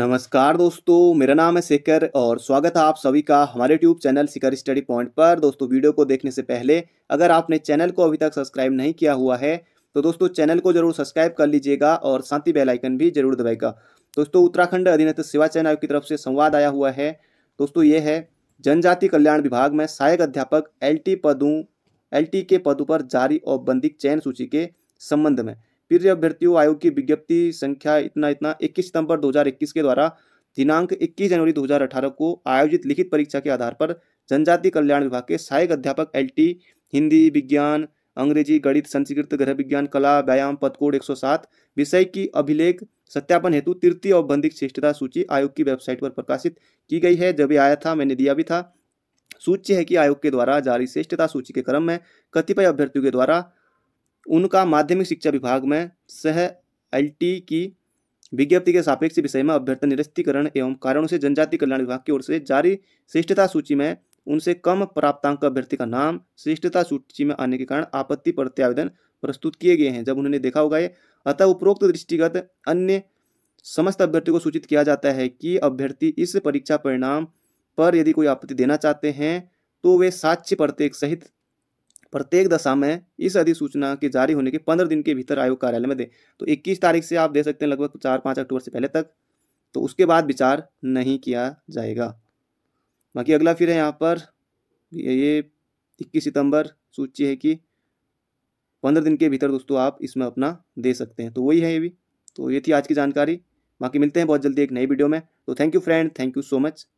नमस्कार दोस्तों मेरा नाम है शेखर और स्वागत है आप सभी का हमारे YouTube channel Shikhar study point पर दोस्तों वीडियो को देखने से पहले अगर आपने चैनल को अभी तक सब्सक्राइब नहीं किया हुआ है तो दोस्तों चैनल को जरूर सब्सक्राइब कर लीजिएगा और शांति बेलाइकन भी जरूर दबाएगा दोस्तों उत्तराखंड अधीनस्थ चयन आयोग की तरफ से संवाद आया हुआ है दोस्तों ये है जनजाति कल्याण विभाग में सहायक अध्यापक एल पदों एल के पदों पर जारी औपबंधिक चयन सूची के संबंध में प्रिय अभ्यर्थियों आयोग की विज्ञप्ति संख्या इतना इतना 21 सितंबर 2021 के द्वारा दिनांक 21 जनवरी 2018 को आयोजित लिखित परीक्षा के आधार पर जनजाति कल्याण विभाग के सहायक अध्यापक एल हिंदी विज्ञान अंग्रेजी गणित संस्कृत गृह विज्ञान कला व्यायाम पदकोड एक विषय की अभिलेख सत्यापन हेतु तृतीय बंधिक श्रेष्ठता सूची आयोग की वेबसाइट पर प्रकाशित की गई है जब यह आया था मैंने दिया भी था सूची है कि आयोग के द्वारा जारी श्रेष्ठता सूची के क्रम में कतिपय अभ्यर्थियों के द्वारा उनका माध्यमिक शिक्षा विभाग में सह एल की विज्ञप्ति के सापेक्ष विषय में अभ्यर्थन निरस्तीकरण एवं कारणों से जनजाति कल्याण विभाग की ओर से जारी श्रेष्ठता सूची में उनसे कम प्राप्तांक अभ्यर्थी का नाम श्रेष्ठता सूची में आने के कारण आपत्ति प्रत्यावेदन प्रस्तुत किए गए हैं जब उन्होंने देखा होगा ये अतः उपरोक्त दृष्टिगत अन्य समस्त अभ्यर्थियों को सूचित किया जाता है कि अभ्यर्थी इस परीक्षा परिणाम पर यदि कोई आपत्ति देना चाहते हैं तो वे साक्ष्य प्रत्येक सहित प्रत्येक दशा में इस अधिसूचना के जारी होने के पंद्रह दिन के भीतर आयोग कार्यालय में दें तो इक्कीस तारीख से आप दे सकते हैं लगभग चार पाँच अक्टूबर से पहले तक तो उसके बाद विचार नहीं किया जाएगा बाकी अगला फिर है यहाँ पर ये इक्कीस सितंबर सूची है कि पंद्रह दिन के भीतर दोस्तों आप इसमें अपना दे सकते हैं तो वही है ये भी तो ये थी आज की जानकारी बाकी मिलते हैं बहुत जल्दी एक नई वीडियो में तो thank you friend thank you so much